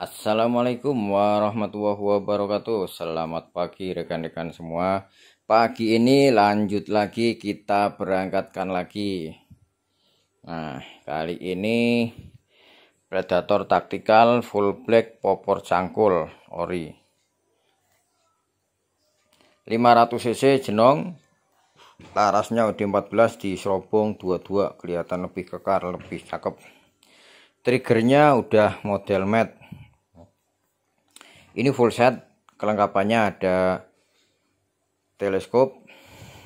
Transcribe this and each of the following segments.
Assalamualaikum warahmatullahi wabarakatuh Selamat pagi rekan-rekan semua Pagi ini lanjut lagi kita berangkatkan lagi Nah kali ini Predator taktikal full black popor cangkul ori 500 cc jenong Larasnya UD14 di serobong 22 kelihatan lebih kekar lebih cakep Triggernya udah model matte ini full set kelengkapannya ada teleskop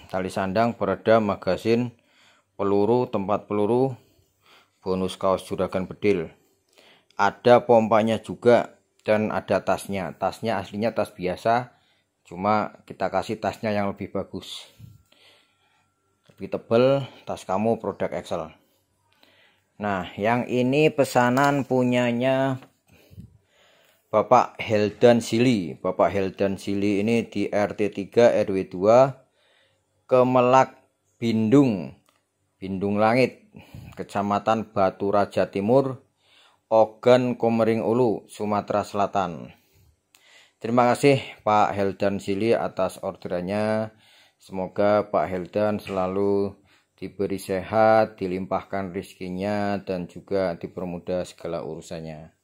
tali sandang berada magasin peluru tempat peluru bonus kaos juragan bedil ada pompanya juga dan ada tasnya tasnya aslinya tas biasa cuma kita kasih tasnya yang lebih bagus lebih tebel tas kamu produk Excel nah yang ini pesanan punyanya Bapak Heldan Sili. Bapak Heldan Sili ini di RT 3 RW 2 Kemelak Bindung, Bindung Langit, Kecamatan Batu Raja Timur, Ogan Komering Ulu, Sumatera Selatan. Terima kasih Pak Heldan Sili atas orderannya. Semoga Pak Heldan selalu diberi sehat, dilimpahkan rizkinya, dan juga dipermudah segala urusannya.